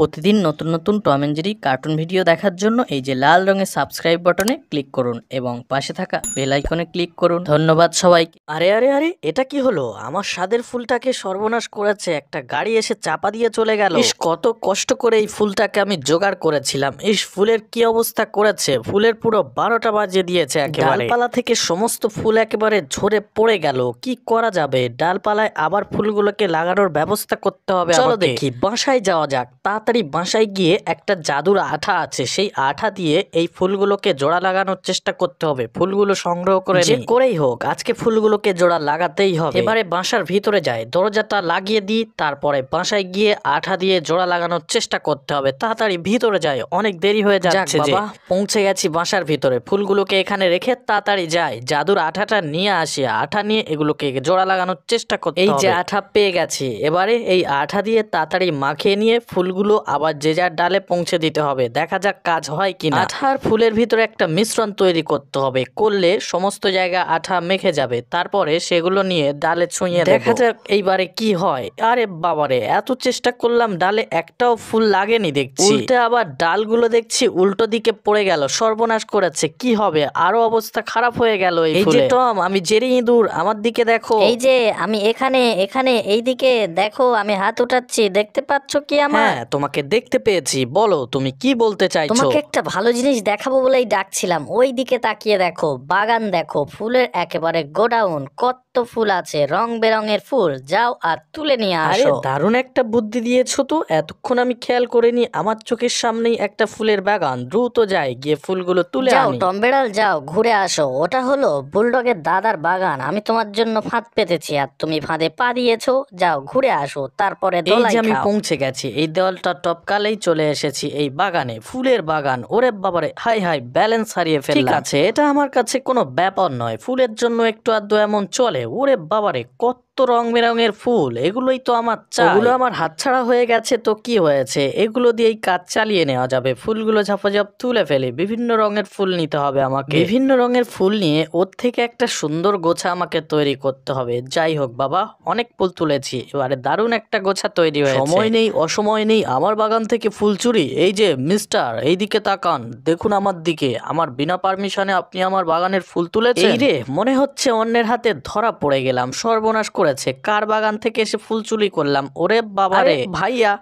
প্রতিদিন নতুন নতুন Tom and Jerry cartoon video দেখার জন্য এই যে লাল রঙের সাবস্ক্রাইব বাটনে ক্লিক করুন এবং পাশে থাকা বেল আইকনে ক্লিক করুন ধন্যবাদ সবাইকে আরে আরে আরে এটা কি হলো আমার স্বাদের ফুলটাকে সর্বনাশ করেছে একটা গাড়ি এসে চাপা দিয়ে চলে গেল ইস কত কষ্ট করে এই ফুলটাকে আমি জোগাড় করেছিলাম ইস ফুলের কি অবস্থা করেছে ফুলের পুরো বারোটা বাজিয়ে দিয়েছে ডালপালা থেকে সমস্ত ফুল একেবারে ঝরে পড়ে গেল কি করা যাবে ডালপালায় আবার ফুলগুলোকে লাগানোর ব্যবস্থা করতে হবে চলো দেখি বাসায় যাওয়া যাক তা তাড়াতাড়ি বাসায় গিয়ে একটা জাদুর আঠা আছে সেই আঠা দিয়ে এই ফুলগুলোকে জোড়া লাগানোর চেষ্টা করতে হবে ফুলগুলো সংগ্রহ করে যে করেই হোক আজকে ফুলগুলোকে জোড়া লাগাতেই হবে এবারে বাসার ভিতরে যায় দরজাটা লাগিয়ে দিই তারপরে বাসায় গিয়ে আঠা দিয়ে জোড়া লাগানোর চেষ্টা করতে হবে তাড়াতাড়ি ভিতরে যায় অনেক দেরি হয়ে যাচ্ছে বাবা পৌঁছে গেছি বাসার ভিতরে ফুলগুলোকে এখানে রেখে তাড়াতাড়ি যায় জাদুর আঠাটা নিয়ে আসি আঠা নিয়ে এগুলোকে জোড়া লাগানোর চেষ্টা করতে এই যে আঠা পেয়ে গেছি এবারে এই আঠা দিয়ে তাড়াতাড়ি মাখিয়ে নিয়ে ফুলগুলো আবার যে যার ডালে পৌঁছে দিতে হবে দেখা যাক কাজ হয় কিনা আঠার ফুলের ভিতরে একটা মিশ্রণ তৈরি করতে হবে করলে সমস্ত জায়গা আঠা মেখে যাবে তারপরে সেগুলো নিয়ে ডালে ছুঁয়ে দেখা যাক এইবারে কি হয় আরে বাবারে এত চেষ্টা করলাম ডালে একটাও ফুল লাগেনি দেখছি উল্টে আবার ডালগুলো দেখছি উল্টো দিকে পড়ে গেল সর্বনাশ করেছে কি হবে আরো অবস্থা খারাপ হয়ে গেল এই যে টম আমি জেরি ইঁদুর আমার দিকে দেখো এই যে আমি এখানে এখানে এইদিকে দেখো আমি হাত উঠাচ্ছি দেখতে পাচ্ছ কি আমার হ্যাঁ তোমার তোমাকে দেখতে পেয়েছি বলো তুমি কি বলতে চাইছো তোমাকে একটা ভালো জিনিস দেখাবো বলেই ডাকছিলাম ওই দিকে তাকিয়ে দেখো বাগান দেখো ফুলের একেবারে গোডাউন কত কত ফুল আছে রং বেরঙের ফুল যাও আর তুলে নিয়ে আসো দারুণ একটা বুদ্ধি দিয়েছো তো এতক্ষণ আমি খেয়াল করিনি আমার চোখের সামনেই একটা ফুলের বাগান দ্রুত যাই গিয়ে ফুলগুলো তুলে যাও বেড়াল যাও ঘুরে আসো ওটা হলো বুলডগের দাদার বাগান আমি তোমার জন্য ফাঁদ পেতেছি আর তুমি ফাঁদে পা দিয়েছো যাও ঘুরে আসো তারপরে এই যে আমি পৌঁছে গেছি এই দেওয়ালটা টপকালেই চলে এসেছি এই বাগানে ফুলের বাগান ওরে বাবারে হাই হাই ব্যালেন্স হারিয়ে ফেললাম ঠিক আছে এটা আমার কাছে কোনো ব্যাপার নয় ফুলের জন্য একটু আধটু এমন চলে ওরে বাবারে কত কত রং বেরঙের ফুল এগুলোই তো আমার চা এগুলো আমার হাতছাড়া হয়ে গেছে তো কি হয়েছে এগুলো দিয়েই কাজ চালিয়ে নেওয়া যাবে ফুলগুলো ঝাপাঝাপ তুলে ফেলে বিভিন্ন রঙের ফুল নিতে হবে আমাকে বিভিন্ন রঙের ফুল নিয়ে ওর থেকে একটা সুন্দর গোছা আমাকে তৈরি করতে হবে যাই হোক বাবা অনেক ফুল তুলেছি এবারে দারুণ একটা গোছা তৈরি হয়েছে সময় নেই অসময় নেই আমার বাগান থেকে ফুল চুরি এই যে মিস্টার এইদিকে তাকান দেখুন আমার দিকে আমার বিনা পারমিশনে আপনি আমার বাগানের ফুল তুলেছেন এই রে মনে হচ্ছে অন্যের হাতে ধরা পড়ে গেলাম সর্বনাশ করে করেছে কার বাগান থেকে এসে ফুল চুরি করলাম ওরে বাবারে ভাইয়া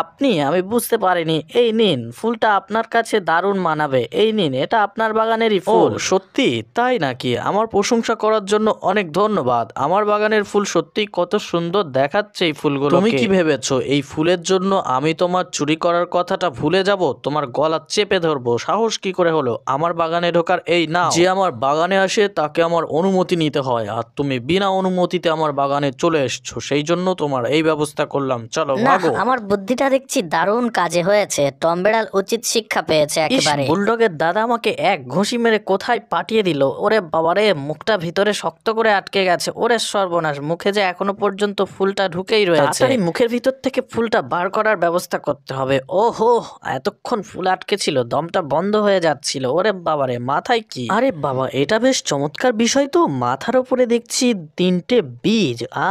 আপনি আমি বুঝতে পারিনি এই নিন ফুলটা আপনার কাছে দারুণ মানাবে এই নিন এটা আপনার বাগানেরই ফুল সত্যি তাই নাকি আমার প্রশংসা করার জন্য অনেক ধন্যবাদ আমার বাগানের ফুল সত্যি কত সুন্দর দেখাচ্ছে এই ফুলগুলো তুমি কি ভেবেছো এই ফুলের জন্য আমি তোমার চুরি করার কথাটা ভুলে যাব তোমার গলা চেপে ধরবো সাহস কি করে হলো আমার বাগানে ঢোকার এই না যে আমার বাগানে আসে তাকে আমার অনুমতি নিতে হয় আর তুমি বিনা অনুমতিতে আমার বাগানে চলে এসছো সেই জন্য তোমার এই ব্যবস্থা করলাম চলো না ভাগো আমার বুদ্ধিটা দেখছি দারুণ কাজে হয়েছে টম বেড়াল উচিত শিক্ষা পেয়েছে ইস, একেবারে বুলডগের দাদা আমাকে এক ঘুষি মেরে কোথায় পাঠিয়ে দিল ওরে বাবারে মুখটা ভিতরে শক্ত করে আটকে গেছে ওরে সর্বনাশ মুখে যে এখনো পর্যন্ত ফুলটা ঢুকেই রয়েছে তাড়াতাড়ি মুখের ভিতর থেকে ফুলটা বার করার ব্যবস্থা করতে হবে ওহো এতক্ষণ ফুল আটকে ছিল দমটা বন্ধ হয়ে যাচ্ছিল ওরে বাবারে মাথায় কি আরে বাবা এটা বেশ চমৎকার বিষয় তো মাথার উপরে দেখছি তিনটে বীজ আ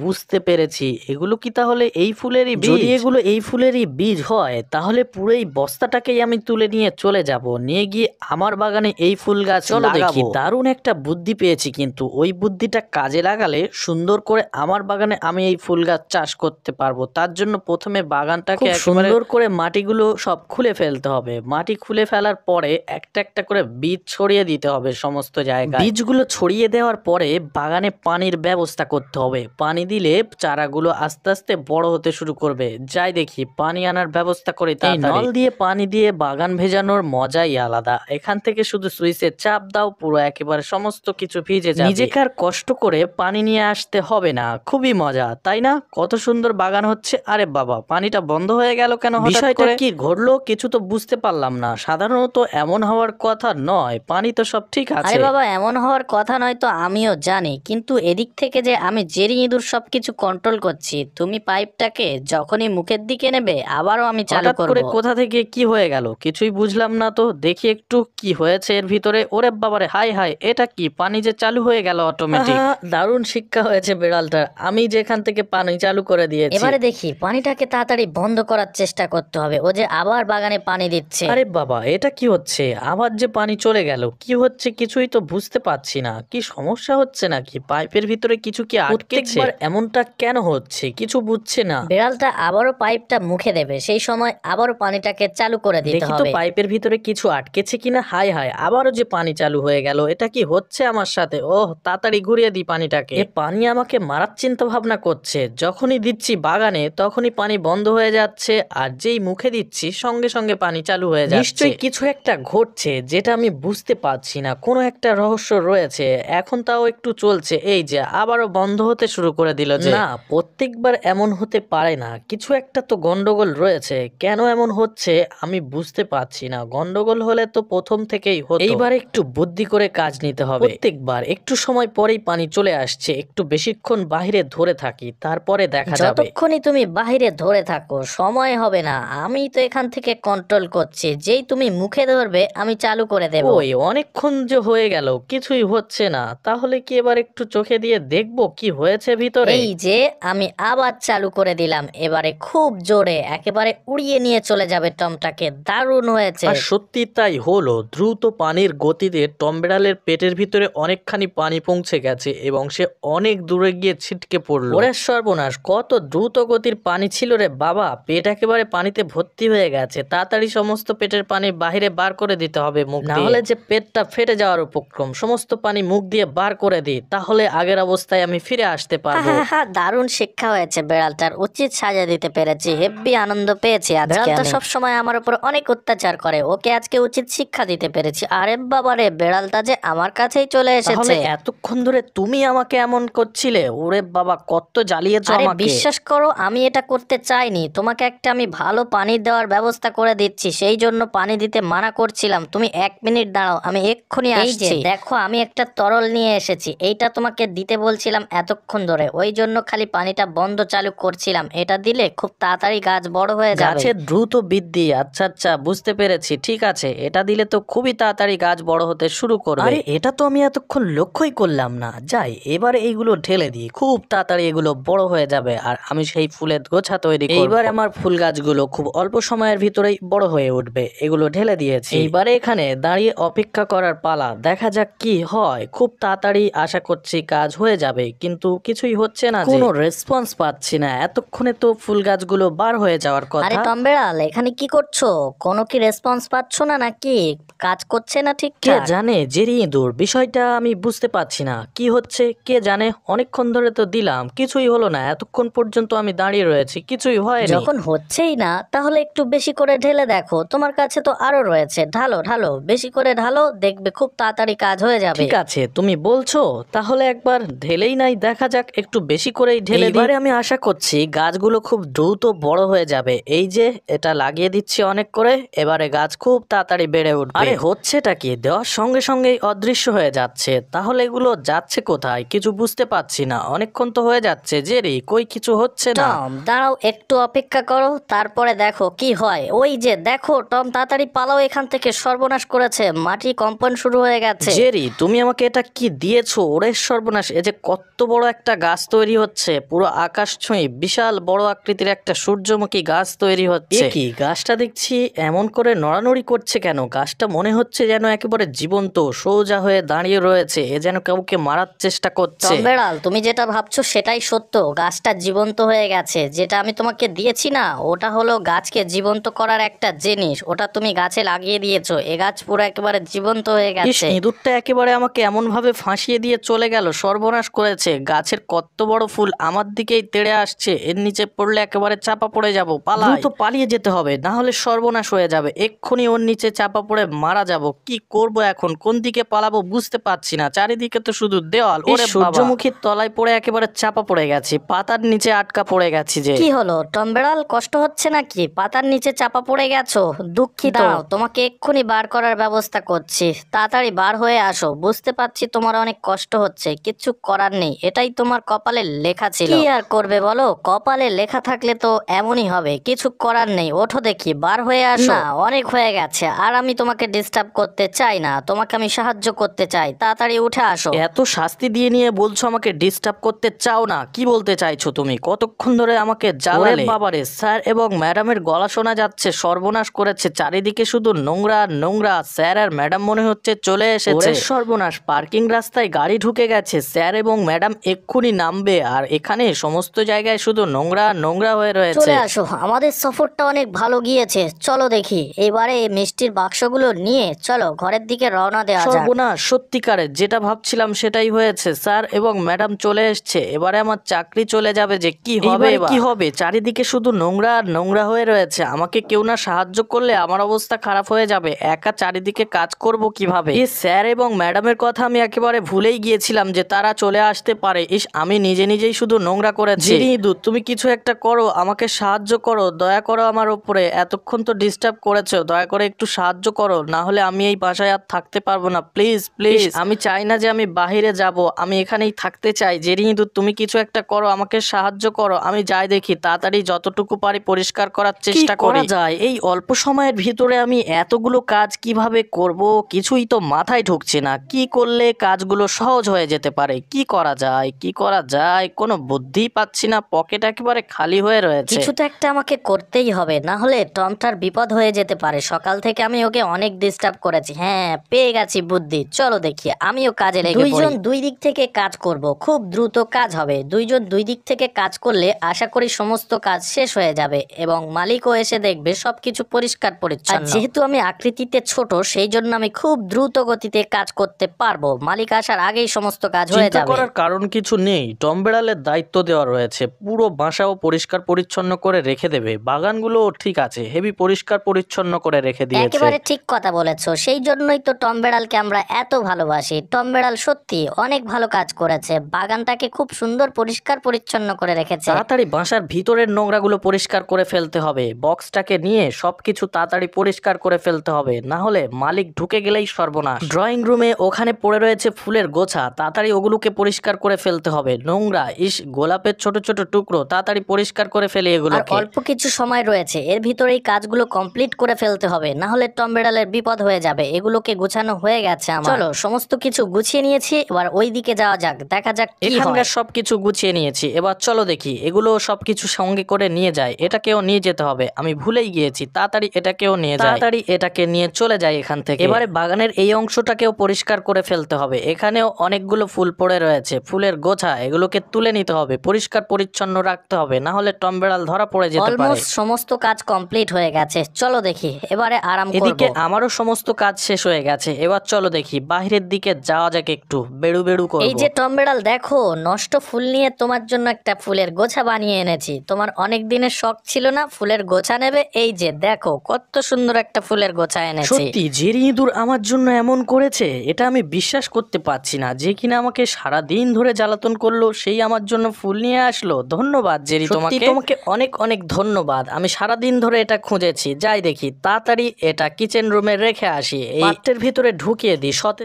বুঝতে পেরেছি এগুলো কি তাহলে এই ফুলেরই বীজ যদি এগুলো এই ফুলেরই বীজ হয় তাহলে পুরো এই বস্তাটাকেই আমি তুলে নিয়ে চলে যাব নিয়ে গিয়ে আমার বাগানে এই ফুল গাছ চলো দেখি দারুণ একটা বুদ্ধি পেয়েছি কিন্তু ওই বুদ্ধিটা কাজে লাগালে সুন্দর করে আমার বাগানে আমি এই ফুল গাছ চাষ করতে পারবো তার জন্য প্রথমে বাগানটাকে সুন্দর করে মাটিগুলো সব খুলে ফেলতে হবে মাটি খুলে ফেলার পরে একটা একটা করে বীজ ছড়িয়ে দিতে হবে সমস্ত জায়গায় বীজগুলো ছড়িয়ে দেওয়ার পরে বাগানে পানির ব্যবস্থা ব্যবস্থা করতে হবে পানি দিলে চারাগুলো আস্তে আস্তে বড় হতে শুরু করবে যাই দেখি পানি আনার ব্যবস্থা করে তাই নল দিয়ে পানি দিয়ে বাগান ভেজানোর মজাই আলাদা এখান থেকে শুধু সুইচে চাপ দাও পুরো একেবারে সমস্ত কিছু ভিজে যায় নিজেকার কষ্ট করে পানি নিয়ে আসতে হবে না খুবই মজা তাই না কত সুন্দর বাগান হচ্ছে আরে বাবা পানিটা বন্ধ হয়ে গেল কেন বিষয়টা কি ঘটলো কিছু তো বুঝতে পারলাম না সাধারণত এমন হওয়ার কথা নয় পানি তো সব ঠিক আছে আরে বাবা এমন হওয়ার কথা নয় তো আমিও জানি কিন্তু এদিক থেকে যে আমি জেরি ইঁদুর সব কিছু কন্ট্রোল করছি তুমি পাইপটাকে যখনই মুখের দিকে নেবে আবারও আমি চালু করে কোথা থেকে কি হয়ে গেল কিছুই বুঝলাম না তো দেখি একটু কি হয়েছে এর ভিতরে ওরে বাবারে হাই হাই এটা কি পানি যে চালু হয়ে গেল অটোমেটিক দারুণ শিক্ষা হয়েছে বিড়ালটা আমি যেখান থেকে পানি চালু করে দিয়েছি এবারে দেখি পানিটাকে তাড়াতাড়ি বন্ধ করার চেষ্টা করতে হবে ও যে আবার বাগানে পানি দিচ্ছে আরে বাবা এটা কি হচ্ছে আবার যে পানি চলে গেল কি হচ্ছে কিছুই তো বুঝতে পারছি না কি সমস্যা হচ্ছে নাকি পাইপের ভিতরে কি কিছু কি আটকেছে এমনটা কেন হচ্ছে কিছু বুঝছে না বিড়ালটা আবারও পাইপটা মুখে দেবে সেই সময় আবারও পানিটাকে চালু করে দিতে হবে পাইপের ভিতরে কিছু আটকেছে কিনা হাই হাই আবারও যে পানি চালু হয়ে গেল এটা কি হচ্ছে আমার সাথে ওহ তাড়াতাড়ি ঘুরিয়ে দিই পানিটাকে পানি আমাকে মারার চিন্তা ভাবনা করছে যখনই দিচ্ছি বাগানে তখনই পানি বন্ধ হয়ে যাচ্ছে আর যেই মুখে দিচ্ছি সঙ্গে সঙ্গে পানি চালু হয়ে যাচ্ছে নিশ্চয়ই কিছু একটা ঘটছে যেটা আমি বুঝতে পারছি না কোনো একটা রহস্য রয়েছে এখন তাও একটু চলছে এই যে আবার আবারও বন্ধ হতে শুরু করে দিল যে না প্রত্যেকবার এমন হতে পারে না কিছু একটা তো গন্ডগোল রয়েছে কেন এমন হচ্ছে আমি বুঝতে পারছি না গন্ডগোল হলে তো প্রথম থেকেই হতো এইবার একটু বুদ্ধি করে কাজ নিতে হবে প্রত্যেকবার একটু সময় পরেই পানি চলে আসছে একটু বেশিক্ষণ বাহিরে ধরে থাকি তারপরে দেখা যাবে যতক্ষণই তুমি বাহিরে ধরে থাকো সময় হবে না আমি তো এখান থেকে কন্ট্রোল করছি যেই তুমি মুখে ধরবে আমি চালু করে দেব ওই অনেকক্ষণ যে হয়ে গেল কিছুই হচ্ছে না তাহলে কি এবার একটু চোখে দিয়ে দেখ দেখব কি হয়েছে ভিতরে এই যে আমি আবার চালু করে দিলাম এবারে খুব জোরে একেবারে উড়িয়ে নিয়ে চলে যাবে টমটাকে দারুণ হয়েছে আর সত্যি তাই হলো দ্রুত পানির গতিতে টম বিড়ালের পেটের ভিতরে অনেকখানি পানি পৌঁছে গেছে এবং সে অনেক দূরে গিয়ে ছিটকে পড়লো ওরে সর্বনাশ কত দ্রুত গতির পানি ছিল রে বাবা পেট একেবারে পানিতে ভর্তি হয়ে গেছে তাড়াতাড়ি সমস্ত পেটের পানি বাহিরে বার করে দিতে হবে মুখ না হলে যে পেটটা ফেটে যাওয়ার উপক্রম সমস্ত পানি মুখ দিয়ে বার করে দিই তাহলে আগের অবস্থা রাস্তায় আমি ফিরে আসতে পারবো দারুণ শিক্ষা হয়েছে বেড়ালটার উচিত সাজা দিতে পেরেছি হেব্বি আনন্দ পেয়েছি বেড়াল তো সবসময় আমার উপর অনেক অত্যাচার করে ওকে আজকে উচিত শিক্ষা দিতে পেরেছি আরে রে বেড়ালটা যে আমার কাছেই চলে এসেছে এতক্ষণ ধরে তুমি আমাকে এমন করছিলে ওরে বাবা কত জ্বালিয়েছো আমাকে বিশ্বাস করো আমি এটা করতে চাইনি তোমাকে একটা আমি ভালো পানি দেওয়ার ব্যবস্থা করে দিচ্ছি সেই জন্য পানি দিতে মানা করছিলাম তুমি এক মিনিট দাঁড়াও আমি এক্ষুনি আসছি দেখো আমি একটা তরল নিয়ে এসেছি এইটা তোমাকে দিতে বলছি ছিলাম এতক্ষণ ধরে ওই জন্য খালি পানিটা বন্ধ চালু করছিলাম এটা দিলে খুব তাড়াতাড়ি গাছ বড় হয়ে যাবে গাছের দ্রুত বৃদ্ধি আচ্ছা আচ্ছা বুঝতে পেরেছি ঠিক আছে এটা দিলে তো খুবই তাড়াতাড়ি গাছ বড় হতে শুরু করবে আরে এটা তো আমি এতক্ষণ লক্ষ্যই করলাম না যাই এবারে এইগুলো ঢেলে দিই খুব তাড়াতাড়ি এগুলো বড় হয়ে যাবে আর আমি সেই ফুলের গোছা তৈরি এইবার আমার ফুল গাছগুলো খুব অল্প সময়ের ভিতরেই বড় হয়ে উঠবে এগুলো ঢেলে দিয়েছি এইবারে এখানে দাঁড়িয়ে অপেক্ষা করার পালা দেখা যাক কি হয় খুব তাড়াতাড়ি আশা করছি কাজ হয়ে যাবে যাবে কিন্তু কিছুই হচ্ছে না কোনো রেসপন্স পাচ্ছি না এতক্ষণে তো ফুল গাছগুলো বার হয়ে যাওয়ার কথা আরে টমবেড়াল এখানে কি করছো কোনো কি রেসপন্স পাচ্ছ না নাকি কাজ করছে না ঠিক কে জানে জেরি ইঁদুর বিষয়টা আমি বুঝতে পাচ্ছি না কি হচ্ছে কে জানে অনেকক্ষণ ধরে তো দিলাম কিছুই হলো না এতক্ষণ পর্যন্ত আমি দাঁড়িয়ে রয়েছি কিছুই হয় যখন হচ্ছেই না তাহলে একটু বেশি করে ঢেলে দেখো তোমার কাছে তো আরো রয়েছে ঢালো ঢালো বেশি করে ঢালো দেখবে খুব তাড়াতাড়ি কাজ হয়ে যাবে ঠিক আছে তুমি বলছো তাহলে একবার ঢেলে ঢেলেই নাই দেখা যাক একটু বেশি করেই ঢেলে এবারে আমি আশা করছি গাছগুলো খুব দ্রুত বড় হয়ে যাবে এই যে এটা লাগিয়ে দিচ্ছি অনেক করে এবারে গাছ খুব তাড়াতাড়ি বেড়ে উঠবে আরে হচ্ছেটা কি দেওয়ার সঙ্গে সঙ্গেই অদৃশ্য হয়ে যাচ্ছে তাহলে এগুলো যাচ্ছে কোথায় কিছু বুঝতে পারছি না অনেকক্ষণ তো হয়ে যাচ্ছে যে কই কিছু হচ্ছে না টম দাঁড়াও একটু অপেক্ষা করো তারপরে দেখো কি হয় ওই যে দেখো টম তাড়াতাড়ি পালাও এখান থেকে সর্বনাশ করেছে মাটি কম্পন শুরু হয়ে গেছে জেরি তুমি আমাকে এটা কি দিয়েছো ওরে সর্বনাশ এ যে কত বড় একটা গাছ তৈরি হচ্ছে পুরো আকাশ ছুঁই বিশাল বড় আকৃতির একটা সূর্যমুখী গাছ তৈরি হচ্ছে কি গাছটা দেখছি এমন করে নড়ানড়ি করছে কেন গাছটা মনে হচ্ছে যেন একেবারে জীবন্ত সোজা হয়ে দাঁড়িয়ে রয়েছে এ যেন কাউকে মারার চেষ্টা করছে বেড়াল তুমি যেটা ভাবছো সেটাই সত্য গাছটা জীবন্ত হয়ে গেছে যেটা আমি তোমাকে দিয়েছি না ওটা হলো গাছকে জীবন্ত করার একটা জিনিস ওটা তুমি গাছে লাগিয়ে দিয়েছো এ গাছ পুরো একেবারে জীবন্ত হয়ে গেছে ইঁদুরটা একেবারে আমাকে এমন ভাবে ফাঁসিয়ে দিয়ে চলে গেল সর্বনাশ করে করেছে গাছের কত বড় ফুল আমার দিকেই তেড়ে আসছে এর নিচে পড়লে একেবারে চাপা পড়ে যাব পালা তো পালিয়ে যেতে হবে না হলে সর্বনাশ হয়ে যাবে এক্ষুনি ওর নিচে চাপা পড়ে মারা যাব কি করব এখন কোন দিকে পালাবো বুঝতে পারছি না চারিদিকে তো শুধু দেওয়াল ওরে সূর্যমুখীর তলায় পড়ে একেবারে চাপা পড়ে গেছি পাতার নিচে আটকা পড়ে গেছি যে কি হলো টম্বেড়াল কষ্ট হচ্ছে নাকি পাতার নিচে চাপা পড়ে গেছো দুঃখিত তোমাকে এক্ষুনি বার করার ব্যবস্থা করছি তাড়াতাড়ি বার হয়ে আসো বুঝতে পারছি তোমার অনেক কষ্ট হচ্ছে কিছু করা করার নেই এটাই তোমার কপালে লেখা ছিল কি আর করবে বলো কপালে লেখা থাকলে তো এমনই হবে কিছু করার নেই ওঠো দেখি বার হয়ে আসা না অনেক হয়ে গেছে আর আমি তোমাকে ডিস্টার্ব করতে চাই না তোমাকে আমি সাহায্য করতে চাই তাড়াতাড়ি উঠে আসো এত শাস্তি দিয়ে নিয়ে বলছো আমাকে ডিস্টার্ব করতে চাও না কি বলতে চাইছো তুমি কতক্ষণ ধরে আমাকে জ্বালালে বাবারে স্যার এবং ম্যাডামের গলা শোনা যাচ্ছে সর্বনাশ করেছে চারিদিকে শুধু নোংরা নোংরা স্যার আর ম্যাডাম মনে হচ্ছে চলে এসেছে সর্বনাশ পার্কিং রাস্তায় গাড়ি ঢুকে গেছে স্যার এবং এবং ম্যাডাম এক্ষুনি নামবে আর এখানে সমস্ত জায়গায় শুধু নোংরা নোংরা হয়ে রয়েছে চলে আসো আমাদের সফরটা অনেক ভালো গিয়েছে চলো দেখি এবারে এই মিষ্টির বাক্সগুলো নিয়ে চলো ঘরের দিকে রওনা দেওয়া যাক না সত্যিকারের যেটা ভাবছিলাম সেটাই হয়েছে স্যার এবং ম্যাডাম চলে এসছে এবারে আমার চাকরি চলে যাবে যে কি হবে কি হবে চারিদিকে শুধু নোংরা আর নোংরা হয়ে রয়েছে আমাকে কেউ না সাহায্য করলে আমার অবস্থা খারাপ হয়ে যাবে একা চারিদিকে কাজ করব কিভাবে স্যার এবং ম্যাডামের কথা আমি একেবারে ভুলেই গিয়েছিলাম যে তারা চলে আসতে পারে ইস আমি নিজে নিজেই শুধু নোংরা করেছি ইঁদুর তুমি কিছু একটা করো আমাকে সাহায্য করো দয়া করো আমার ওপরে এতক্ষণ তো ডিস্টার্ব করেছো দয়া করে একটু সাহায্য করো না হলে আমি এই বাসায় আর থাকতে পারবো না প্লিজ প্লিজ আমি চাই না যে আমি বাহিরে যাব আমি এখানেই থাকতে চাই জেরি ইঁদুর তুমি কিছু একটা করো আমাকে সাহায্য করো আমি যাই দেখি তাড়াতাড়ি যতটুকু পারি পরিষ্কার করার চেষ্টা করা যায় এই অল্প সময়ের ভিতরে আমি এতগুলো কাজ কিভাবে করব কিছুই তো মাথায় ঢুকছে না কি করলে কাজগুলো সহজ হয়ে যেতে পারে কি করা যায় কি করা যায় কোনো বুদ্ধি পাচ্ছি না পকেট একেবারে খালি হয়ে রয়েছে কিছু তো একটা আমাকে করতেই হবে না হলে টমটার বিপদ হয়ে যেতে পারে সকাল থেকে আমি ওকে অনেক ডিস্টার্ব করেছি হ্যাঁ পেয়ে গেছি বুদ্ধি চলো দেখি আমিও কাজে লেগে দুইজন দুই দিক থেকে কাজ করব খুব দ্রুত কাজ হবে দুইজন দুই দিক থেকে কাজ করলে আশা করি সমস্ত কাজ শেষ হয়ে যাবে এবং মালিকও এসে দেখবে সবকিছু পরিষ্কার পরিচ্ছন্ন যেহেতু আমি আকৃতিতে ছোট সেই জন্য আমি খুব দ্রুত গতিতে কাজ করতে পারবো মালিক আসার আগেই সমস্ত কাজ হয়ে যাবে এটার কারণ কিছু নেই টম বেড়ালের দায়িত্ব দেওয়া রয়েছে পুরো বাসাও পরিষ্কার পরিচ্ছন্ন করে রেখে দেবে বাগানগুলোও ঠিক আছে হেভি পরিষ্কার পরিচ্ছন্ন করে রেখে দিয়েছে একেবারে ঠিক কথা বলেছো সেই জন্যই তো টম বেড়ালকে আমরা এত ভালোবাসি টম বেড়াল সত্যি অনেক ভালো কাজ করেছে বাগানটাকে খুব সুন্দর পরিষ্কার পরিচ্ছন্ন করে রেখেছে তাড়াতাড়ি বাসার ভিতরের নোংরাগুলো পরিষ্কার করে ফেলতে হবে বক্সটাকে নিয়ে সবকিছু তাড়াতাড়ি পরিষ্কার করে ফেলতে হবে না হলে মালিক ঢুকে গেলেই সর্বনাশ ড্রয়িং রুমে ওখানে পড়ে রয়েছে ফুলের গোছা তাড়াতাড়ি ওগুলোকে পরিষ্কার পরিষ্কার করে ফেলতে হবে নোংরা ইস গোলাপের ছোট ছোট টুকরো তাড়াতাড়ি পরিষ্কার করে ফেলে এগুলো অল্প কিছু সময় রয়েছে এর ভিতরেই কাজগুলো কমপ্লিট করে ফেলতে হবে না হলে টম বেড়ালের বিপদ হয়ে যাবে এগুলোকে গোছানো হয়ে গেছে আমার চলো সমস্ত কিছু গুছিয়ে নিয়েছি এবার ওই দিকে যাওয়া যাক দেখা যাক এখানকার সবকিছু গুছিয়ে নিয়েছি এবার চলো দেখি এগুলো সবকিছু সঙ্গে করে নিয়ে যায় এটাকেও নিয়ে যেতে হবে আমি ভুলেই গিয়েছি তাড়াতাড়ি এটাকেও নিয়ে তাড়াতাড়ি এটাকে নিয়ে চলে যায় এখান থেকে এবারে বাগানের এই অংশটাকেও পরিষ্কার করে ফেলতে হবে এখানেও অনেকগুলো ফুল পড়ে রয়েছে আছে ফুলের গোছা এগুলোকে তুলে নিতে হবে পরিষ্কার পরিচ্ছন্ন রাখতে হবে না হলে টম বেড়াল ধরা পড়ে যেতে পারে অলমোস্ট সমস্ত কাজ কমপ্লিট হয়ে গেছে চলো দেখি এবারে আরাম করব এদিকে আমারও সমস্ত কাজ শেষ হয়ে গেছে এবার চলো দেখি বাইরের দিকে যাওয়া যাক একটু বেড়ু বেড়ু করব এই যে বেড়াল দেখো নষ্ট ফুল নিয়ে তোমার জন্য একটা ফুলের গোছা বানিয়ে এনেছি তোমার অনেক দিনের শখ ছিল না ফুলের গোছা নেবে এই যে দেখো কত সুন্দর একটা ফুলের গোছা এনেছি সত্যি জেরি ইঁদুর আমার জন্য এমন করেছে এটা আমি বিশ্বাস করতে পারছি না যে কিনা আমাকে সারা দিন ধরে জ্বালাতন করলো সেই আমার জন্য ফুল নিয়ে আসলো ধন্যবাদ জেরি তোমাকে তোমাকে অনেক অনেক ধন্যবাদ আমি সারা দিন ধরে এটা খুঁজেছি যাই দেখি তাড়াতাড়ি এটা কিচেন রুমে রেখে আসি এই ভিতরে ঢুকিয়ে দিই সতে